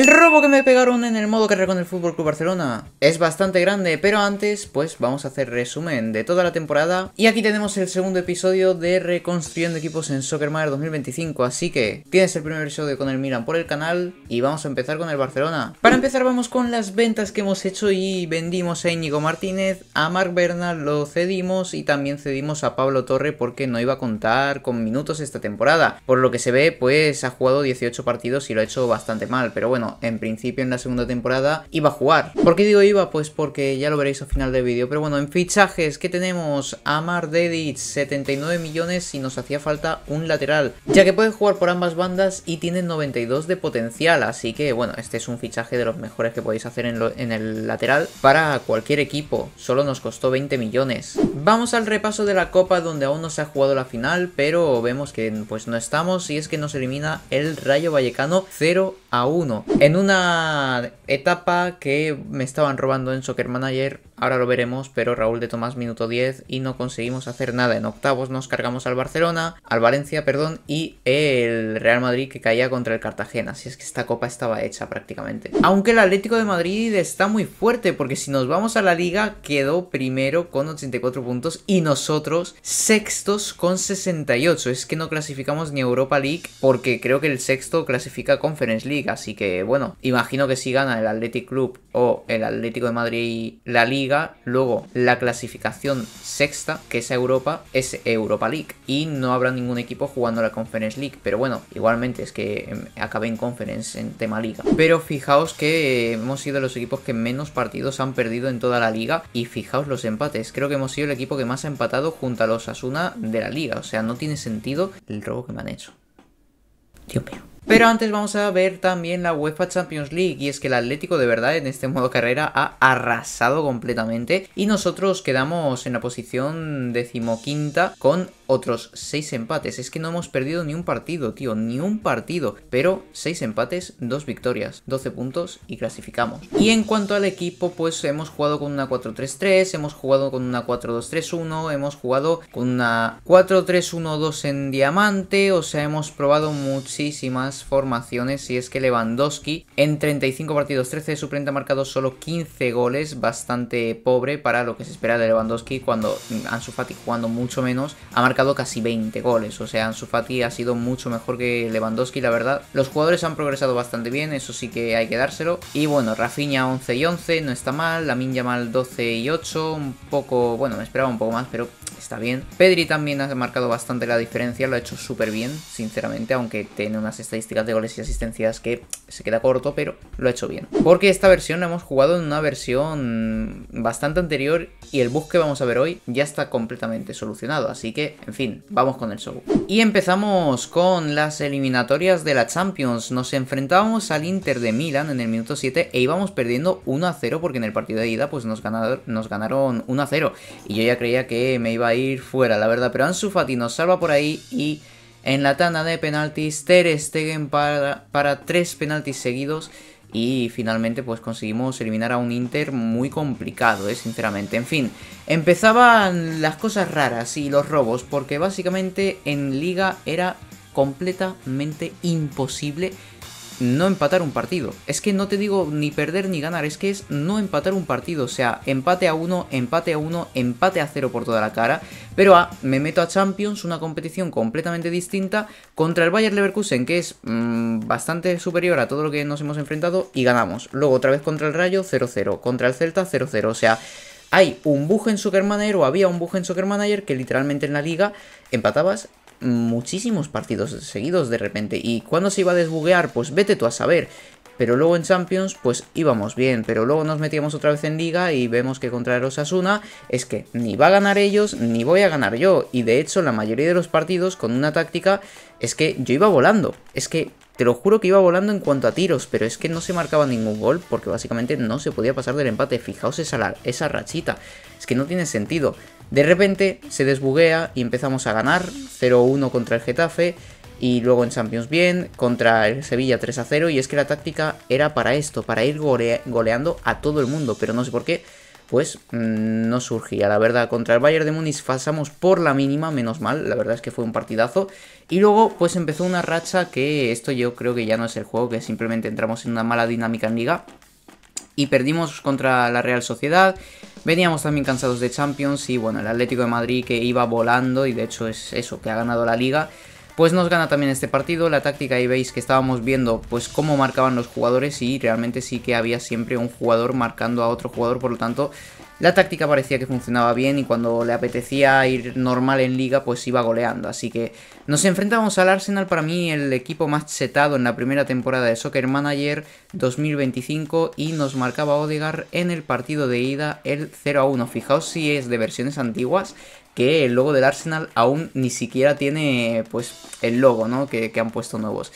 El robo que me pegaron en el modo carrera con el Fútbol Barcelona es bastante grande, pero antes, pues vamos a hacer resumen de toda la temporada. Y aquí tenemos el segundo episodio de Reconstruyendo equipos en Soccer Manager 2025. Así que tienes el primer episodio con el Milan por el canal y vamos a empezar con el Barcelona. Para empezar, vamos con las ventas que hemos hecho y vendimos a Íñigo Martínez, a Marc Bernal lo cedimos y también cedimos a Pablo Torre porque no iba a contar con minutos esta temporada. Por lo que se ve, pues ha jugado 18 partidos y lo ha hecho bastante mal, pero bueno en principio en la segunda temporada iba a jugar. ¿Por qué digo iba? Pues porque ya lo veréis al final del vídeo. Pero bueno, en fichajes, Que tenemos? Amar Dedic, 79 millones y nos hacía falta un lateral, ya que puede jugar por ambas bandas y tiene 92 de potencial, así que bueno, este es un fichaje de los mejores que podéis hacer en, en el lateral para cualquier equipo, solo nos costó 20 millones. Vamos al repaso de la Copa donde aún no se ha jugado la final, pero vemos que pues no estamos y es que nos elimina el Rayo Vallecano 0 a 1. En una etapa que me estaban robando en Soccer Manager, ahora lo veremos, pero Raúl de Tomás minuto 10 y no conseguimos hacer nada. En octavos nos cargamos al Barcelona, al Valencia, perdón, y el Real Madrid que caía contra el Cartagena. Así es que esta copa estaba hecha prácticamente. Aunque el Atlético de Madrid está muy fuerte, porque si nos vamos a la liga, quedó primero con 84 puntos y nosotros sextos con 68. Es que no clasificamos ni Europa League, porque creo que el sexto clasifica Conference League, así que bueno, imagino que si gana el Athletic Club o el Atlético de Madrid la Liga, luego la clasificación sexta, que es Europa, es Europa League. Y no habrá ningún equipo jugando la Conference League. Pero bueno, igualmente es que em, acabé en Conference en tema Liga. Pero fijaos que eh, hemos sido los equipos que menos partidos han perdido en toda la Liga. Y fijaos los empates. Creo que hemos sido el equipo que más ha empatado junto a los Asuna de la Liga. O sea, no tiene sentido el robo que me han hecho. Dios mío. Pero antes vamos a ver también la UEFA Champions League y es que el Atlético de verdad en este modo carrera ha arrasado completamente y nosotros quedamos en la posición decimoquinta con otros seis empates. Es que no hemos perdido ni un partido, tío, ni un partido. Pero seis empates, Dos victorias, 12 puntos y clasificamos. Y en cuanto al equipo, pues hemos jugado con una 4-3-3, hemos jugado con una 4-2-3-1, hemos jugado con una 4-3-1-2 en diamante, o sea, hemos probado muchísimas formaciones si es que Lewandowski en 35 partidos, 13 de suplente ha marcado solo 15 goles, bastante pobre para lo que se espera de Lewandowski cuando Ansu Fati jugando mucho menos ha marcado casi 20 goles, o sea Ansu Fati ha sido mucho mejor que Lewandowski la verdad. Los jugadores han progresado bastante bien, eso sí que hay que dárselo y bueno, Rafinha 11 y 11 no está mal, Lamin Yamal 12 y 8, un poco, bueno me esperaba un poco más pero está bien. Pedri también ha marcado bastante la diferencia, lo ha hecho súper bien, sinceramente, aunque tiene unas estadísticas de goles y asistencias que se queda corto, pero lo ha hecho bien. Porque esta versión la hemos jugado en una versión bastante anterior y el bug que vamos a ver hoy ya está completamente solucionado. Así que, en fin, vamos con el show. Y empezamos con las eliminatorias de la Champions. Nos enfrentábamos al Inter de Milan en el minuto 7 e íbamos perdiendo 1-0 porque en el partido de ida pues nos ganaron, nos ganaron 1-0. Y yo ya creía que me iba a ir fuera, la verdad. Pero Ansu Fati nos salva por ahí y... En la tanda de penaltis, Ter Stegen para, para tres penaltis seguidos y finalmente pues conseguimos eliminar a un Inter muy complicado, es ¿eh? sinceramente. En fin, empezaban las cosas raras y los robos, porque básicamente en liga era completamente imposible no empatar un partido. Es que no te digo ni perder ni ganar, es que es no empatar un partido. O sea, empate a uno, empate a uno, empate a cero por toda la cara. Pero me meto a Champions, una competición completamente distinta, contra el Bayern Leverkusen, que es mm, bastante superior a todo lo que nos hemos enfrentado, y ganamos. Luego otra vez contra el Rayo, 0-0. Contra el Celta, 0-0. O sea, hay un buje en Soccer Manager o había un buje en Soccer Manager que literalmente en la liga empatabas muchísimos partidos seguidos de repente. ¿Y cuando se iba a desbuguear? Pues vete tú a saber. Pero luego en Champions, pues íbamos bien. Pero luego nos metíamos otra vez en Liga y vemos que contra el Osasuna es que ni va a ganar ellos ni voy a ganar yo. Y de hecho, la mayoría de los partidos con una táctica es que yo iba volando. Es que te lo juro que iba volando en cuanto a tiros, pero es que no se marcaba ningún gol porque básicamente no se podía pasar del empate. Fijaos esa, rachita, es que no tiene sentido. De repente se desbuguea y empezamos a ganar 0-1 contra el Getafe y luego en Champions bien, contra el Sevilla 3-0 y es que la táctica era para esto, para ir goleando a todo el mundo, pero no sé por qué pues mm, no surgía. La verdad, contra el Bayern de Múnich pasamos por la mínima, menos mal, la verdad es que fue un partidazo. Y luego, pues empezó una racha que esto yo creo que ya no es el juego, que simplemente entramos en una mala dinámica en liga. Y perdimos contra la Real Sociedad, Veníamos también cansados de Champions y bueno, el Atlético de Madrid que iba volando y de hecho es eso, que ha ganado la liga pues nos gana también este partido, la táctica ahí veis que estábamos viendo pues cómo marcaban los jugadores y realmente sí que había siempre un jugador marcando a otro jugador, por lo tanto la táctica parecía que funcionaba bien y cuando le apetecía ir normal en liga pues iba goleando, así que nos enfrentamos al Arsenal, para mí el equipo más setado en la primera temporada de Soccer Manager 2025 y nos marcaba Odegar en el partido de ida el 0 a 1. Fijaos si es de versiones antiguas que el logo del Arsenal aún ni siquiera tiene pues el logo ¿no? que, que han puesto nuevos.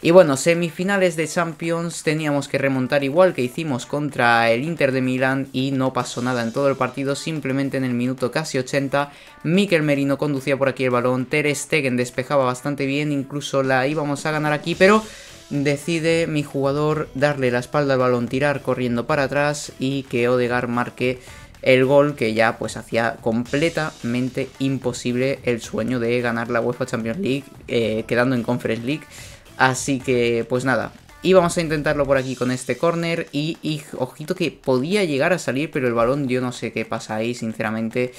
Y bueno, semifinales de Champions teníamos que remontar igual que hicimos contra el Inter de Milán y no pasó nada en todo el partido, simplemente en el minuto casi 80 Mikel Merino conducía por aquí el balón, Ter Stegen despejaba bastante bien, incluso la íbamos a ganar aquí, pero decide mi jugador darle la espalda al balón, tirar corriendo para atrás y que Odegar marque el gol que ya pues hacía completamente imposible el sueño de ganar la UEFA Champions League eh, quedando en Conference League Así que, pues nada. Y vamos a intentarlo por aquí con este corner y, y, ojito que podía llegar a salir, pero el balón yo no sé qué pasa ahí, sinceramente.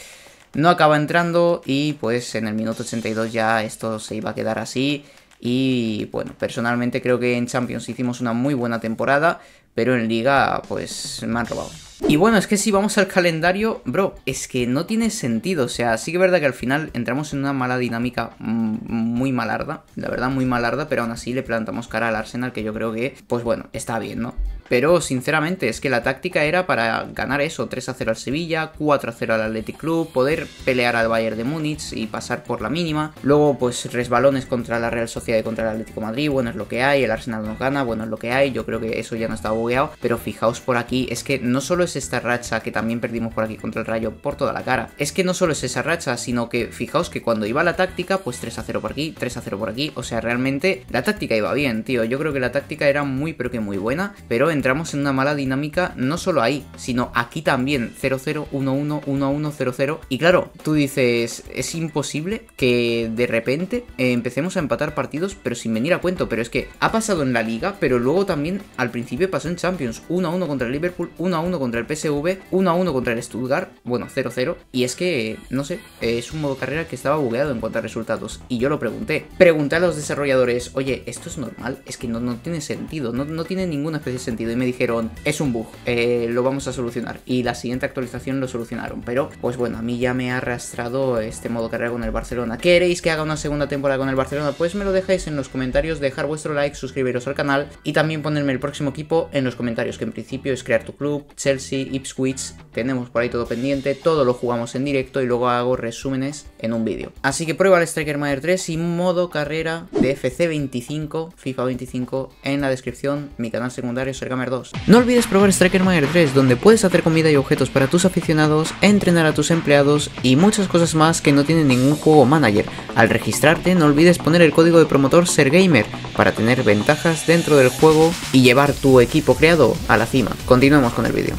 No acaba entrando y pues en el minuto 82 ya esto se iba a quedar así. Y bueno, personalmente creo que en Champions hicimos una muy buena temporada, pero en Liga pues me han robado. Y bueno, es que si vamos al calendario, bro, es que no tiene sentido. O sea, sí que es verdad que al final entramos en una mala dinámica mm, muy malarda. La verdad, muy malarda, pero aún así le plantamos cara al Arsenal que yo creo que, pues bueno, está bien, ¿no? Pero sinceramente, es que la táctica era para ganar eso, 3 a 0 al Sevilla, 4 a 0 al Athletic Club, poder pelear al Bayern de Múnich y pasar por la mínima. Luego, pues resbalones contra la Real Sociedad y contra el Atlético Madrid, bueno, es lo que hay, el Arsenal nos gana, bueno, es lo que hay, yo creo que eso ya no está bugueado, pero fijaos por aquí, es que no solo es esta racha que también perdimos por aquí contra el Rayo por toda la cara. Es que no solo es esa racha, sino que fijaos que cuando iba la táctica, pues 3 a 0 por aquí, 3 a 0 por aquí. O sea, realmente la táctica iba bien, tío. Yo creo que la táctica era muy, pero que muy buena. Pero entramos en una mala dinámica no solo ahí, sino aquí también. 0-0, 1-1, 1-1, 0-0. Y claro, tú dices, es imposible que de repente eh, empecemos a empatar partidos, pero sin venir a cuento. Pero es que ha pasado en la liga, pero luego también al principio pasó en Champions. 1-1 contra el Liverpool, 1-1 contra el PSV, 1 a 1 contra el Stuttgart, bueno, 0 0. Y es que, no sé, es un modo carrera que estaba bugueado en cuanto a resultados. Y yo lo pregunté. Pregunté a los desarrolladores, oye, ¿esto es normal? Es que no, no tiene sentido, no, tiene ninguna especie de sentido. Y me dijeron, es un bug, eh, lo vamos a solucionar. Y la siguiente actualización lo solucionaron. Pero, pues bueno, a mí ya me ha arrastrado este modo carrera con el Barcelona. ¿Queréis que haga una segunda temporada con el Barcelona? Pues me lo dejáis en los comentarios, dejar vuestro like, suscribiros al canal y también ponerme el próximo equipo en los comentarios, que en principio es Crear tu Club, Chelsea Chelsea, Ipswich, tenemos por ahí todo pendiente, todo lo jugamos en directo y luego hago resúmenes en un vídeo. Así que prueba el Striker Manager 3 y modo carrera de FC25, FIFA 25, en la descripción, mi canal secundario Sergamer 2. No olvides probar Striker Manager 3, donde puedes hacer comida y objetos para tus aficionados, entrenar a tus empleados y muchas cosas más que no tiene ningún juego manager. Al registrarte, no olvides poner el código de promotor Sergamer para tener ventajas dentro del juego y llevar tu equipo creado a la cima. continuamos con el vídeo.